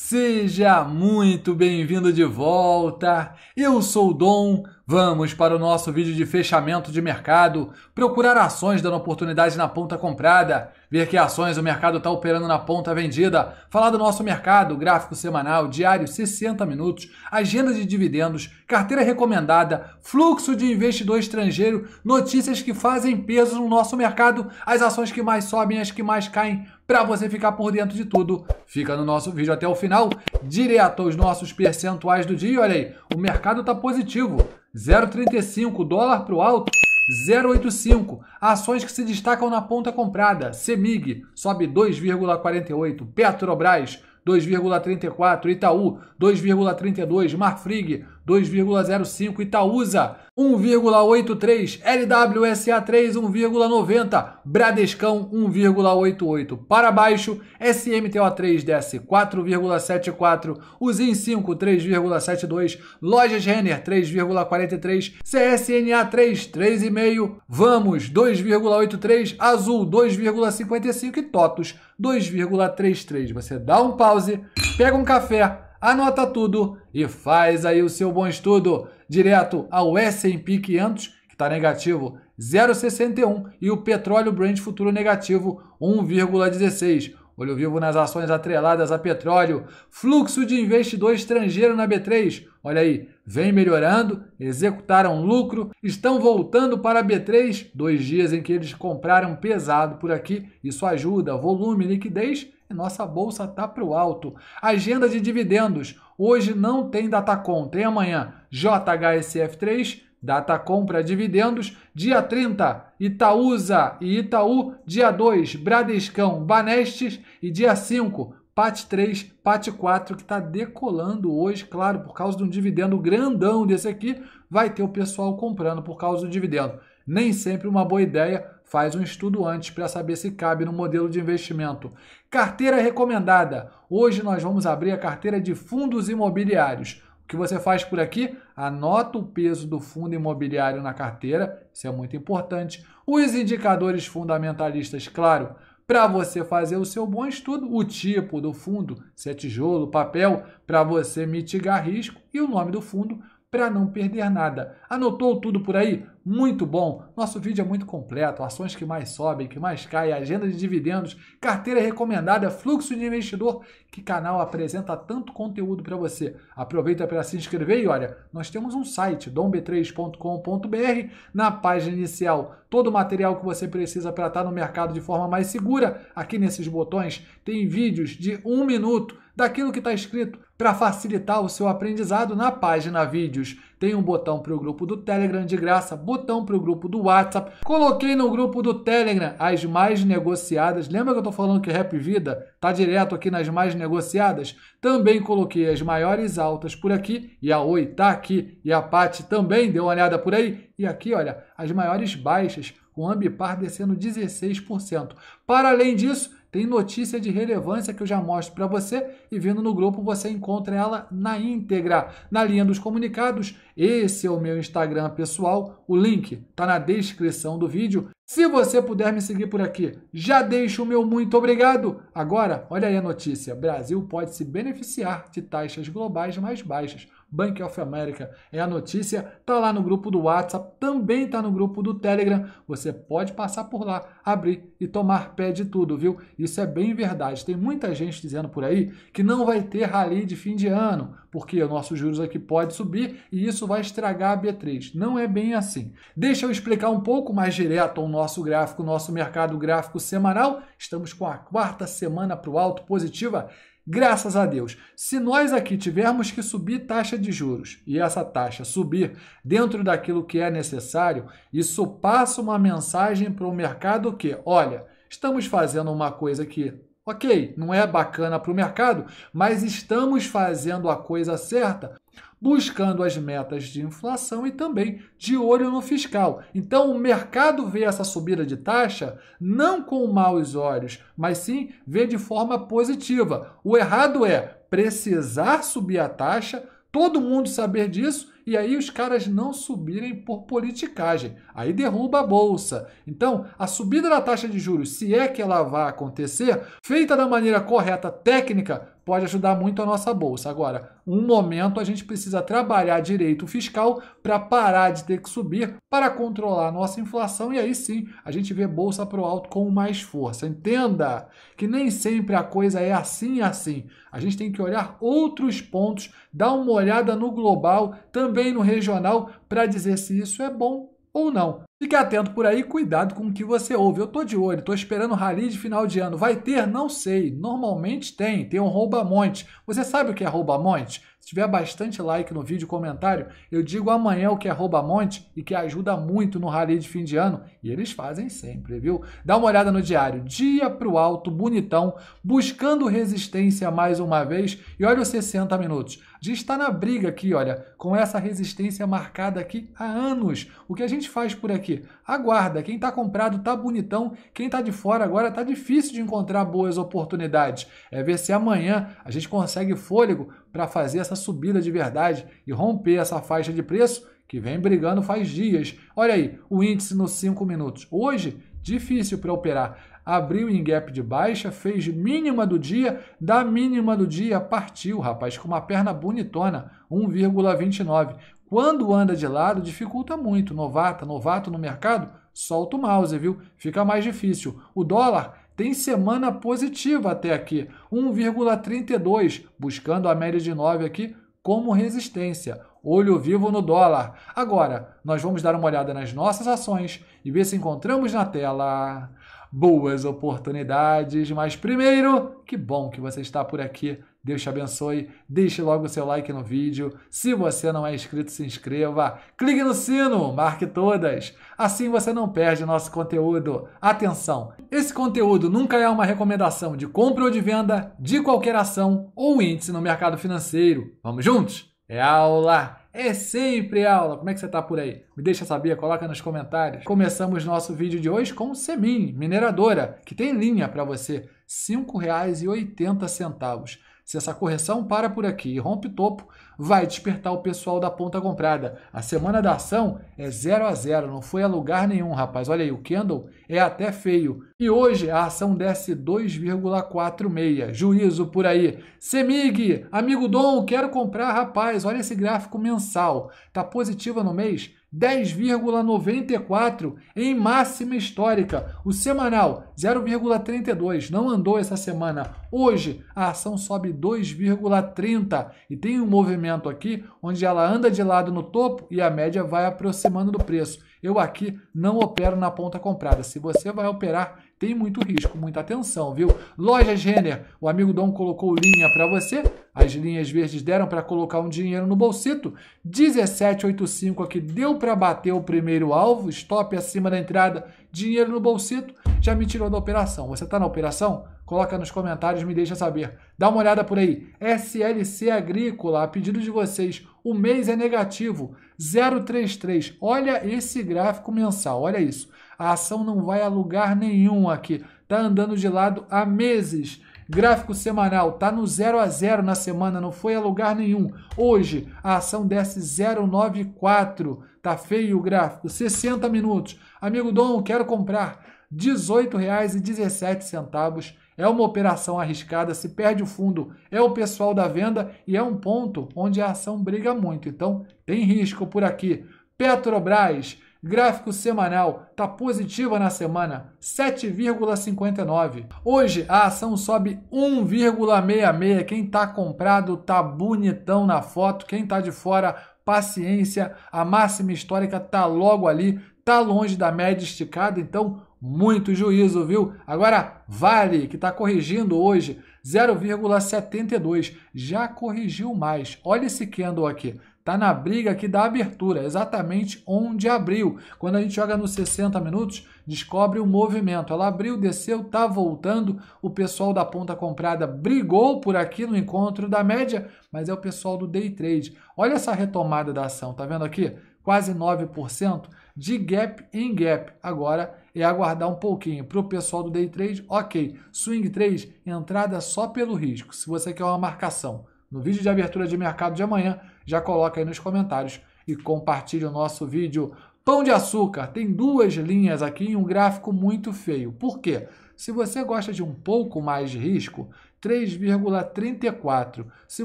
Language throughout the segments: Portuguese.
Seja muito bem-vindo de volta. Eu sou o Dom. Vamos para o nosso vídeo de fechamento de mercado, procurar ações dando oportunidade na ponta comprada ver que ações o mercado está operando na ponta vendida, falar do nosso mercado, gráfico semanal, diário 60 minutos, agenda de dividendos, carteira recomendada, fluxo de investidor estrangeiro, notícias que fazem peso no nosso mercado, as ações que mais sobem, as que mais caem. Para você ficar por dentro de tudo, fica no nosso vídeo até o final, direto aos nossos percentuais do dia. Olha aí, o mercado está positivo, 0,35 dólar para o alto, 0,85. Ações que se destacam na ponta comprada. Semig sobe 2,48. Petrobras 2,34. Itaú 2,32. Marfrig 2,05, Itaúsa 1,83, LWSA3 1,90, Bradescão 1,88. Para baixo, SMTO3 desce 4,74, Usim 5 3,72, Lojas Renner 3,43, CSNA3 3,5, Vamos 2,83, Azul 2,55 e Totos 2,33. Você dá um pause, pega um café Anota tudo e faz aí o seu bom estudo direto ao S&P 500, que está negativo 0,61 e o petróleo Brent futuro negativo 1,16. Olho vivo nas ações atreladas a petróleo. Fluxo de investidor estrangeiro na B3, olha aí, vem melhorando, executaram lucro, estão voltando para a B3, dois dias em que eles compraram pesado por aqui. Isso ajuda volume, liquidez nossa bolsa tá para o alto. Agenda de dividendos. Hoje não tem Datacom, tem amanhã. JHSF3, Datacom para dividendos. Dia 30, Itaúsa e Itaú. Dia 2, Bradescão, Banestes. E dia 5, PAT 3, PAT 4, que está decolando hoje, claro, por causa de um dividendo grandão desse aqui, vai ter o pessoal comprando por causa do dividendo. Nem sempre uma boa ideia, faz um estudo antes para saber se cabe no modelo de investimento. Carteira recomendada. Hoje nós vamos abrir a carteira de fundos imobiliários. O que você faz por aqui? Anota o peso do fundo imobiliário na carteira, isso é muito importante. Os indicadores fundamentalistas, claro, para você fazer o seu bom estudo, o tipo do fundo, se é tijolo, papel, para você mitigar risco e o nome do fundo para não perder nada. Anotou tudo por aí? muito bom. Nosso vídeo é muito completo, ações que mais sobem, que mais caem, agenda de dividendos, carteira recomendada, fluxo de investidor. Que canal apresenta tanto conteúdo para você? Aproveita para se inscrever e olha, nós temos um site, domb3.com.br, na página inicial, todo o material que você precisa para estar tá no mercado de forma mais segura. Aqui nesses botões tem vídeos de um minuto daquilo que está escrito para facilitar o seu aprendizado na página Vídeos. Tem um botão para o grupo do Telegram de graça, botão para o grupo do WhatsApp. Coloquei no grupo do Telegram as mais negociadas. Lembra que eu estou falando que Rap Vida está direto aqui nas mais negociadas? Também coloquei as maiores altas por aqui e a Oi está aqui e a Paty também deu uma olhada por aí. E aqui, olha, as maiores baixas, o Ambipar descendo 16%. Para além disso, tem notícia de relevância que eu já mostro para você e vindo no grupo você encontra ela na íntegra. Na linha dos comunicados, esse é o meu Instagram pessoal, o link está na descrição do vídeo. Se você puder me seguir por aqui, já deixo o meu muito obrigado. Agora, olha aí a notícia: Brasil pode se beneficiar de taxas globais mais baixas. Bank of America é a notícia, tá lá no grupo do WhatsApp, também tá no grupo do Telegram. Você pode passar por lá, abrir e tomar pé de tudo, viu? Isso é bem verdade. Tem muita gente dizendo por aí que não vai ter rally de fim de ano, porque nossos juros aqui pode subir e isso vai estragar a B3. Não é bem assim. Deixa eu explicar um pouco mais direto o nosso gráfico, nosso mercado gráfico semanal. Estamos com a quarta semana para o alto positiva. Graças a Deus. Se nós aqui tivermos que subir taxa de juros e essa taxa subir dentro daquilo que é necessário, isso passa uma mensagem para o mercado que, olha, estamos fazendo uma coisa que Ok, não é bacana para o mercado, mas estamos fazendo a coisa certa buscando as metas de inflação e também de olho no fiscal. Então, o mercado vê essa subida de taxa não com maus olhos, mas sim vê de forma positiva. O errado é precisar subir a taxa, todo mundo saber disso e aí os caras não subirem por politicagem. Aí derruba a bolsa. Então, a subida da taxa de juros, se é que ela vai acontecer, feita da maneira correta técnica, pode ajudar muito a nossa bolsa. Agora, um momento a gente precisa trabalhar direito fiscal para parar de ter que subir, para controlar a nossa inflação e aí sim a gente vê bolsa pro alto com mais força. Entenda que nem sempre a coisa é assim assim. A gente tem que olhar outros pontos, dar uma olhada no global, também no regional, para dizer se isso é bom ou não. Fique atento por aí, cuidado com o que você ouve. Eu tô de olho, tô esperando o rally de final de ano. Vai ter? Não sei. Normalmente tem, tem um rouba-monte. Você sabe o que é rouba-monte? Se tiver bastante like no vídeo, comentário, eu digo amanhã o que é rouba monte e que ajuda muito no rally de fim de ano. E eles fazem sempre, viu? Dá uma olhada no diário. Dia pro alto, bonitão, buscando resistência mais uma vez. E olha os 60 minutos. A gente está na briga aqui, olha, com essa resistência marcada aqui há anos. O que a gente faz por aqui? Aguarda. Quem está comprado tá bonitão. Quem tá de fora agora tá difícil de encontrar boas oportunidades. É ver se amanhã a gente consegue fôlego para fazer essa subida de verdade e romper essa faixa de preço que vem brigando faz dias. Olha aí, o índice nos 5 minutos. Hoje, difícil para operar. Abriu em gap de baixa, fez mínima do dia, da mínima do dia partiu, rapaz, com uma perna bonitona, 1,29. Quando anda de lado, dificulta muito. Novata, novato no mercado, solta o mouse, viu? Fica mais difícil. O dólar tem semana positiva até aqui, 1,32, buscando a média de 9 aqui como resistência. Olho vivo no dólar. Agora, nós vamos dar uma olhada nas nossas ações e ver se encontramos na tela boas oportunidades. Mas primeiro, que bom que você está por aqui Deus te abençoe. Deixe logo o seu like no vídeo. Se você não é inscrito, se inscreva. Clique no sino, marque todas. Assim você não perde nosso conteúdo. Atenção! Esse conteúdo nunca é uma recomendação de compra ou de venda de qualquer ação ou índice no mercado financeiro. Vamos juntos? É aula! É sempre aula. Como é que você está por aí? Me deixa saber, coloca nos comentários. Começamos nosso vídeo de hoje com Semin, mineradora, que tem linha para você R$ 5,80. Se essa correção para por aqui e rompe topo, vai despertar o pessoal da ponta comprada. A semana da ação é 0 a 0 não foi a lugar nenhum, rapaz. Olha aí, o Kendall é até feio. E hoje a ação desce 2,46. Juízo por aí. Semig, amigo Dom, quero comprar, rapaz. Olha esse gráfico mensal. Tá positiva no mês? 10,94 em máxima histórica. O semanal 0,32 não andou essa semana. Hoje a ação sobe 2,30 e tem um movimento movimento aqui, onde ela anda de lado no topo e a média vai aproximando do preço. Eu aqui não opero na ponta comprada. Se você vai operar, tem muito risco, muita atenção, viu? Lojas Renner, o amigo Dom colocou linha para você. As linhas verdes deram para colocar um dinheiro no bolsito. 17,85 aqui deu para bater o primeiro alvo, stop acima da entrada, dinheiro no bolsito, já me tirou da operação. Você está na operação? Coloca nos comentários, me deixa saber. Dá uma olhada por aí. SLC Agrícola, a pedido de vocês, o mês é negativo, 033. Olha esse gráfico mensal, olha isso. A ação não vai a lugar nenhum aqui. Tá andando de lado há meses. Gráfico semanal tá no 0 a 0 na semana, não foi a lugar nenhum. Hoje a ação desce 094. Tá feio o gráfico, 60 minutos. Amigo Dom, quero comprar R$ 18,17. É uma operação arriscada, se perde o fundo, é o pessoal da venda e é um ponto onde a ação briga muito. Então, tem risco por aqui. Petrobras Gráfico semanal está positiva na semana, 7,59. Hoje a ação sobe 1,66. Quem está comprado tá bonitão na foto. Quem está de fora, paciência. A máxima histórica tá logo ali, tá longe da média esticada, então muito juízo, viu? Agora, Vale, que está corrigindo hoje, 0,72, já corrigiu mais. Olha esse candle aqui, Está na briga aqui da abertura, exatamente onde abriu. Quando a gente joga nos 60 minutos, descobre o movimento. Ela abriu, desceu, está voltando. O pessoal da ponta comprada brigou por aqui no encontro da média, mas é o pessoal do day trade. Olha essa retomada da ação, tá vendo aqui? Quase 9% de gap em gap. Agora é aguardar um pouquinho. Para o pessoal do day trade, ok. Swing 3, entrada só pelo risco. Se você quer uma marcação no vídeo de abertura de mercado de amanhã, já coloca aí nos comentários e compartilhe o nosso vídeo. Pão de açúcar tem duas linhas aqui e um gráfico muito feio. Por quê? Se você gosta de um pouco mais de risco, 3,34. Se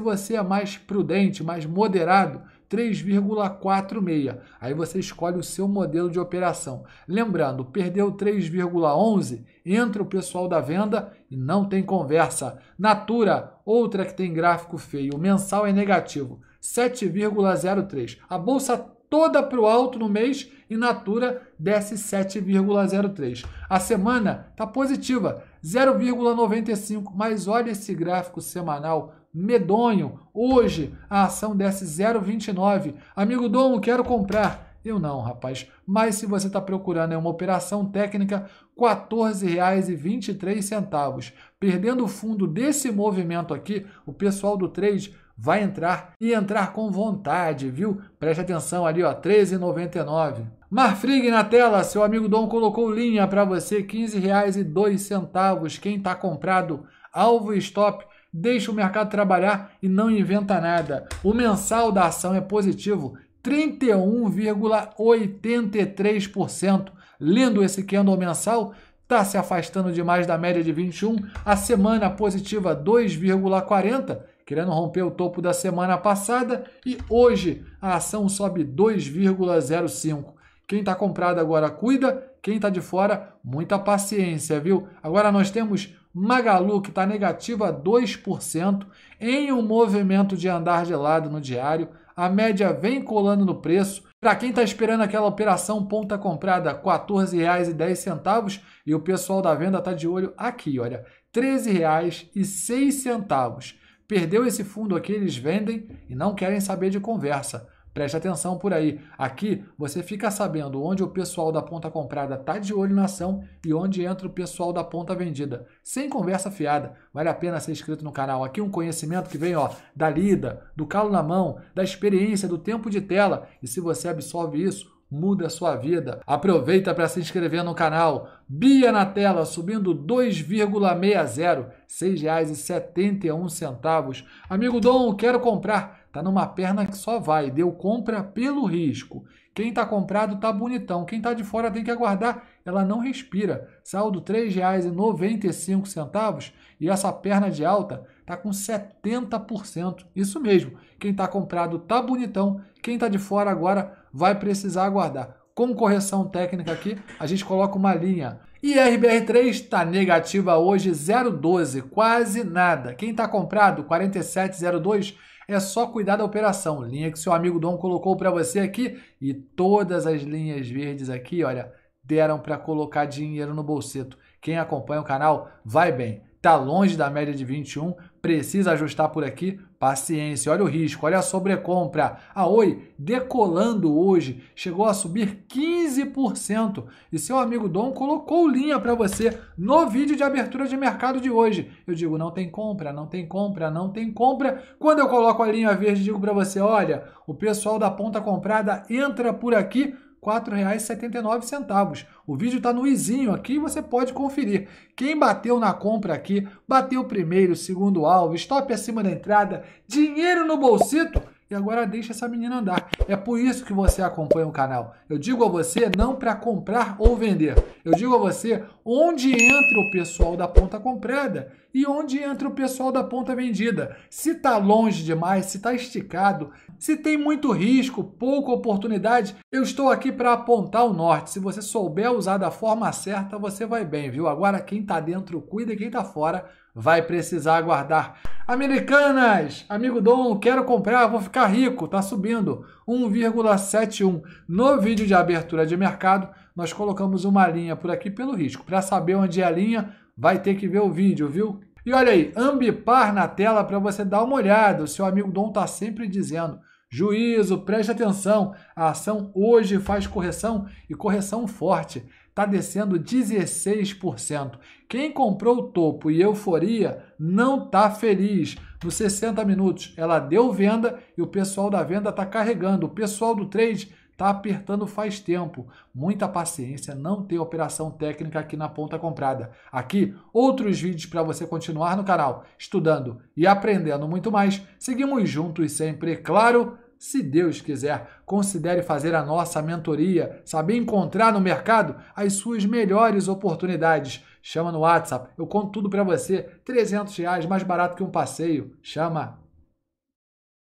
você é mais prudente, mais moderado, 3,46. Aí você escolhe o seu modelo de operação. Lembrando, perdeu 3,11, entra o pessoal da venda e não tem conversa. Natura, outra que tem gráfico feio, o mensal é negativo. 7,03. A bolsa toda para o alto no mês e Natura desce 7,03. A semana está positiva, 0,95. Mas olha esse gráfico semanal medonho. Hoje a ação desce 0,29. Amigo Domo, quero comprar. Eu não, rapaz. Mas se você está procurando é uma operação técnica, R$ 14,23. Perdendo o fundo desse movimento aqui, o pessoal do trade vai entrar e entrar com vontade, viu? Preste atenção ali, ó, 13,99. Marfrig na tela, seu amigo Dom colocou linha para você, R$ 15,02. Quem está comprado, alvo e stop, deixa o mercado trabalhar e não inventa nada. O mensal da ação é positivo, 31,83%. Lindo esse candle mensal, está se afastando demais da média de 21. A semana positiva 2,40 querendo romper o topo da semana passada e hoje a ação sobe 2,05. Quem está comprado agora cuida, quem está de fora, muita paciência, viu? Agora nós temos Magalu, que está negativa 2%, em um movimento de andar de lado no diário. A média vem colando no preço. Para quem está esperando aquela operação ponta comprada R$ 14,10 e o pessoal da venda está de olho aqui, olha, R$ 13,06. Perdeu esse fundo aqui, eles vendem e não querem saber de conversa. Preste atenção por aí. Aqui você fica sabendo onde o pessoal da ponta comprada tá de olho na ação e onde entra o pessoal da ponta vendida. Sem conversa fiada. Vale a pena ser inscrito no canal. Aqui um conhecimento que vem ó, da lida, do calo na mão, da experiência, do tempo de tela. E se você absorve isso, muda a sua vida. Aproveita para se inscrever no canal. Bia na tela subindo 2,60 6,71. Amigo Dom, quero comprar. Tá numa perna que só vai. Deu compra pelo risco. Quem tá comprado tá bonitão. Quem tá de fora tem que aguardar. Ela não respira. Saldo R$ 3,95 e essa perna de alta tá com 70%. Isso mesmo. Quem tá comprado tá bonitão. Quem tá de fora agora vai precisar aguardar. Com correção técnica aqui, a gente coloca uma linha e RBR3 está negativa hoje 0,12, quase nada. Quem está comprado 47,02 é só cuidar da operação. Linha que seu amigo Dom colocou para você aqui e todas as linhas verdes aqui, olha, deram para colocar dinheiro no bolseto. Quem acompanha o canal vai bem. Está longe da média de 21, precisa ajustar por aqui, Paciência, olha o risco, olha a sobrecompra. A ah, Oi decolando hoje, chegou a subir 15%. E seu amigo Dom colocou linha para você no vídeo de abertura de mercado de hoje. Eu digo, não tem compra, não tem compra, não tem compra. Quando eu coloco a linha verde, digo para você, olha, o pessoal da ponta comprada entra por aqui R$ 4,79. O vídeo está no izinho aqui e você pode conferir. Quem bateu na compra aqui, bateu primeiro, segundo alvo, stop acima da entrada, dinheiro no bolsito e agora deixa essa menina andar. É por isso que você acompanha o canal. Eu digo a você não para comprar ou vender. Eu digo a você onde entra o pessoal da ponta comprada e onde entra o pessoal da ponta vendida. Se está longe demais, se está esticado, se tem muito risco, pouca oportunidade, eu estou aqui para apontar o norte. Se você souber usar da forma certa, você vai bem, viu? Agora quem está dentro cuida e quem está fora vai precisar aguardar. Americanas, amigo Dom, quero comprar, vou ficar rico, tá subindo 1,71. No vídeo de abertura de mercado, nós colocamos uma linha por aqui pelo risco, para saber onde é a linha, vai ter que ver o vídeo, viu? E olha aí, ambipar na tela para você dar uma olhada. O seu amigo Dom tá sempre dizendo: juízo, preste atenção. A ação hoje faz correção e correção forte. Tá descendo 16%. Quem comprou o topo e euforia não tá feliz. Nos 60 minutos ela deu venda e o pessoal da venda tá carregando. O pessoal do trade Tá apertando faz tempo. Muita paciência, não tem operação técnica aqui na ponta comprada. Aqui, outros vídeos para você continuar no canal, estudando e aprendendo muito mais. Seguimos juntos sempre, claro. Se Deus quiser, considere fazer a nossa mentoria, saber encontrar no mercado as suas melhores oportunidades. Chama no WhatsApp, eu conto tudo para você, 300 reais mais barato que um passeio. Chama